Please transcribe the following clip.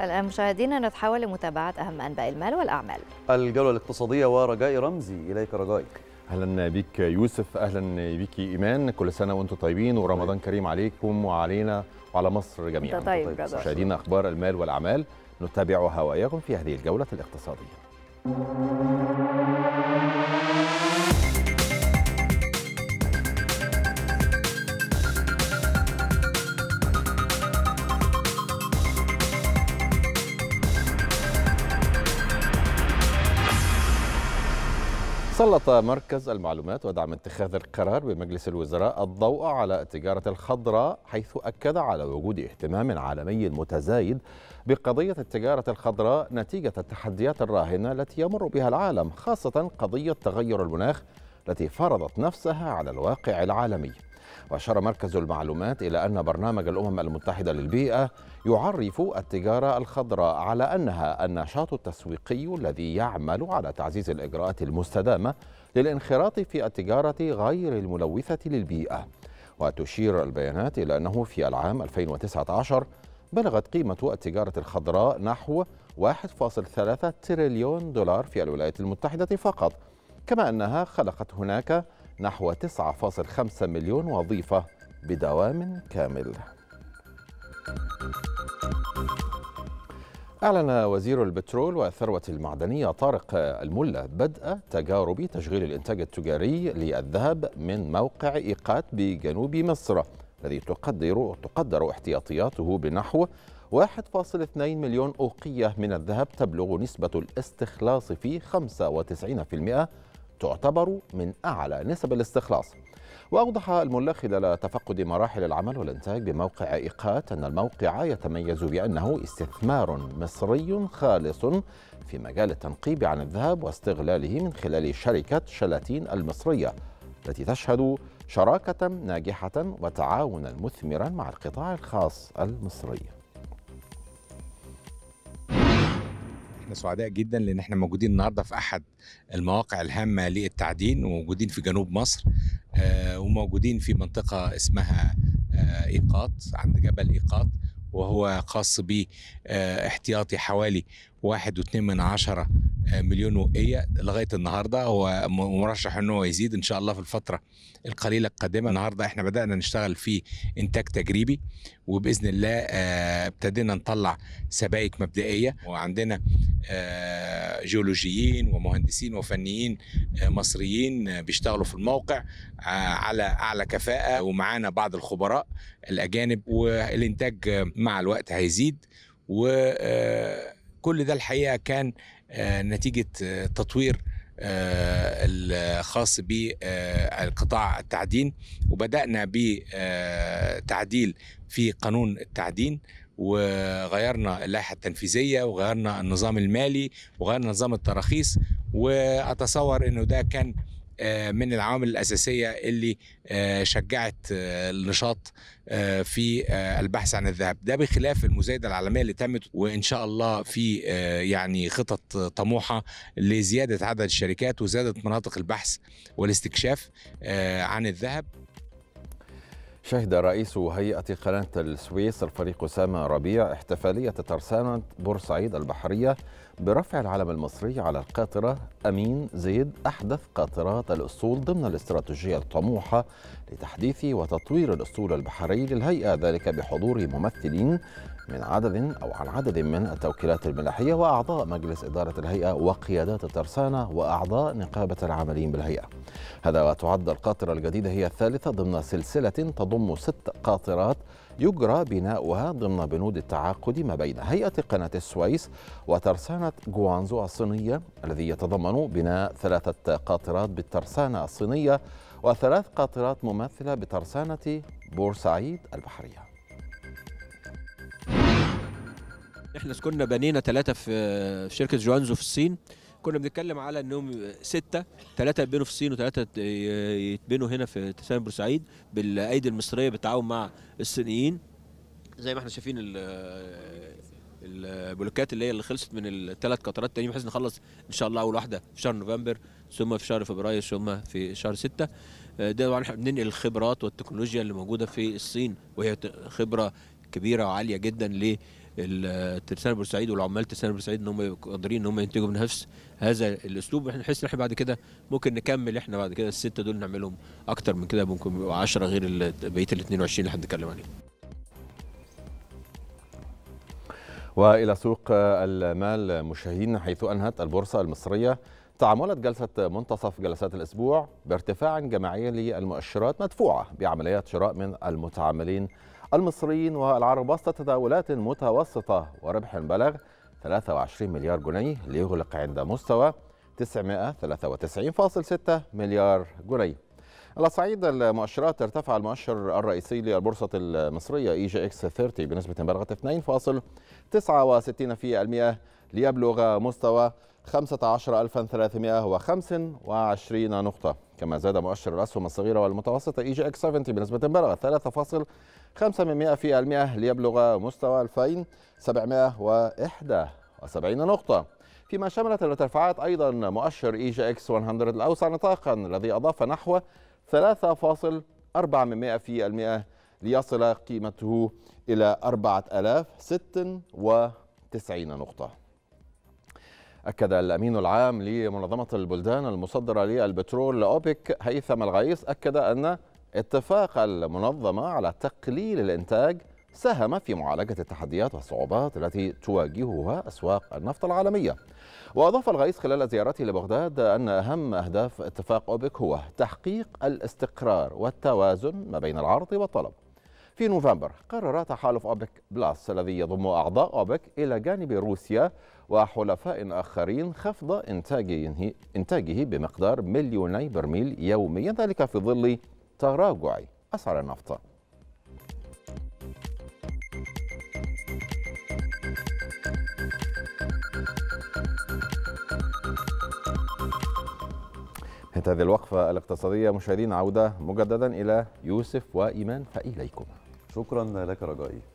الآن مشاهدينا نتحول لمتابعة أهم أنباء المال والأعمال الجولة الاقتصادية ورجاء رمزي إليك رجائك اهلا بيك يوسف اهلا بيك ايمان كل سنه وانتم طيبين ورمضان طيب. كريم عليكم وعلينا وعلى مصر جميعا طيب مشاهدينا اخبار المال والاعمال نتابعها واياكم في هذه الجوله الاقتصاديه سلط مركز المعلومات ودعم اتخاذ القرار بمجلس الوزراء الضوء على التجارة الخضراء حيث أكد على وجود اهتمام عالمي متزايد بقضية التجارة الخضراء نتيجة التحديات الراهنة التي يمر بها العالم خاصة قضية تغير المناخ التي فرضت نفسها على الواقع العالمي وأشار مركز المعلومات إلى أن برنامج الأمم المتحدة للبيئة يعرف التجارة الخضراء على أنها النشاط التسويقي الذي يعمل على تعزيز الإجراءات المستدامة للانخراط في التجارة غير الملوثة للبيئة وتشير البيانات إلى أنه في العام 2019 بلغت قيمة التجارة الخضراء نحو 1.3 تريليون دولار في الولايات المتحدة فقط كما أنها خلقت هناك نحو 9.5 مليون وظيفة بدوام كامل أعلن وزير البترول والثروة المعدنية طارق الملا بدء تجارب تشغيل الإنتاج التجاري للذهب من موقع إيقات بجنوب مصر الذي تقدر تقدر احتياطياته بنحو 1.2 مليون أوقية من الذهب تبلغ نسبة الاستخلاص فيه 95% تعتبر من أعلى نسب الاستخلاص وأوضح الملا خلال تفقد مراحل العمل والإنتاج بموقع إيقات أن الموقع يتميز بأنه استثمار مصري خالص في مجال التنقيب عن الذهب واستغلاله من خلال شركة شلاتين المصرية التي تشهد شراكة ناجحة وتعاونا مثمرا مع القطاع الخاص المصري احنا سعداء جدا لان احنا موجودين النهارده في احد المواقع الهامه للتعدين وموجودين في جنوب مصر آه، وموجودين في منطقه اسمها آه، ايقاط عند جبل ايقاط وهو خاص باحتياطي آه، حوالي واحد واثنين من عشرة مليون وقيه لغايه النهارده هو مرشح ان هو يزيد ان شاء الله في الفتره القليله القادمه النهارده احنا بدانا نشتغل في انتاج تجريبي وباذن الله آه، ابتدينا نطلع سبائك مبدئيه وعندنا آه، جيولوجيين ومهندسين وفنيين آه، مصريين بيشتغلوا في الموقع على اعلى كفاءه ومعانا بعض الخبراء الاجانب والانتاج مع الوقت هيزيد وكل ده الحقيقه كان آه، نتيجه آه، تطوير آه، الخاص بالقطاع التعدين وبدأنا بتعديل في قانون التعدين وغيرنا اللائحة التنفيذية وغيرنا النظام المالي وغيرنا نظام التراخيص وأتصور أنه ده كان آه، من العوامل الاساسيه اللي آه، شجعت آه، النشاط في البحث عن الذهب ده بخلاف المزايده العالميه اللي تمت وان شاء الله في يعني خطط طموحه لزياده عدد الشركات وزياده مناطق البحث والاستكشاف عن الذهب شهد رئيس هيئة قناة السويس الفريق أسامة ربيع احتفالية ترسانة بورسعيد البحرية برفع العلم المصري على القاطرة أمين زيد أحدث قاطرات الأسطول ضمن الاستراتيجية الطموحة لتحديث وتطوير الأسطول البحري للهيئة ذلك بحضور ممثلين من عدد أو عن عدد من التوكيلات الملاحية وأعضاء مجلس إدارة الهيئة وقيادات الترسانة وأعضاء نقابة العاملين بالهيئة هذا وتعد القاطرة الجديدة هي الثالثة ضمن سلسلة تضم ست قاطرات يجرى بناؤها ضمن بنود التعاقد ما بين هيئة قناة السويس وترسانة جوانزو الصينية الذي يتضمن بناء ثلاثة قاطرات بالترسانة الصينية وثلاث قاطرات ممثله بترسانة بورسعيد البحرية احنا كنا بنينا ثلاثة في شركة جوانزو في الصين كنا بنتكلم على انهم سته ثلاثه يتبنوا في الصين وثلاثه يتبنوا هنا في تسامي بورسعيد بالايدي المصريه بالتعاون مع الصينيين زي ما احنا شايفين البلوكات اللي هي اللي خلصت من الثلاث قطرات التانيين بحيث نخلص ان شاء الله اول واحده في شهر نوفمبر ثم في شهر فبراير ثم في شهر سته ده طبعا احنا بننقل الخبرات والتكنولوجيا اللي موجوده في الصين وهي خبره كبيره وعاليه جدا للترسانه بورسعيد والعمال ترسانه بورسعيد ان هم قادرين ان هم ينتجوا بنفس هذا الاسلوب احنا نحس ان احنا بعد كده ممكن نكمل احنا بعد كده السته دول نعملهم اكتر من كده ممكن يبقوا 10 غير بقيه ال 22 اللي هنتكلم عليهم. والى سوق المال مشاهدينا حيث انهت البورصه المصريه تعاملت جلسة منتصف جلسات الأسبوع بارتفاع جماعي للمؤشرات مدفوعة بعمليات شراء من المتعاملين المصريين والعرب وسط تداولات متوسطة وربح بلغ 23 مليار جنيه ليغلق عند مستوى 993.6 مليار جنيه على صعيد المؤشرات ارتفع المؤشر الرئيسي للبورصة المصرية اي جي اكس 30 بنسبة بلغت 2.69% ليبلغ مستوى 15325 نقطة كما زاد مؤشر الأسهم الصغيرة والمتوسطة e إي جي إكس 70 بنسبة بلغت 3.5% ليبلغ مستوى 2771 نقطة فيما شملت الارتفاعات أيضا مؤشر إي جي إكس 100 الأوسع نطاقا الذي أضاف نحو 3.4% ليصل قيمته إلى 4096 نقطة أكد الأمين العام لمنظمة البلدان المصدرة للبترول أوبك هيثم الغيث أكد أن اتفاق المنظمة على تقليل الإنتاج ساهم في معالجة التحديات والصعوبات التي تواجهها أسواق النفط العالمية وأضاف الرئيس خلال زيارته لبغداد أن أهم أهداف اتفاق أوبك هو تحقيق الاستقرار والتوازن ما بين العرض والطلب في نوفمبر قرر تحالف أوبك بلاس الذي يضم أعضاء أوبك إلى جانب روسيا وحلفاء آخرين خفض إنتاجه, إنتاجه بمقدار مليوني برميل يوميا ذلك في ظل تراجع أسعار النفط نهايه هذه الوقفه الاقتصاديه مشاهدينا عوده مجددا الى يوسف وايمان فاليكم شكرا لك رجائي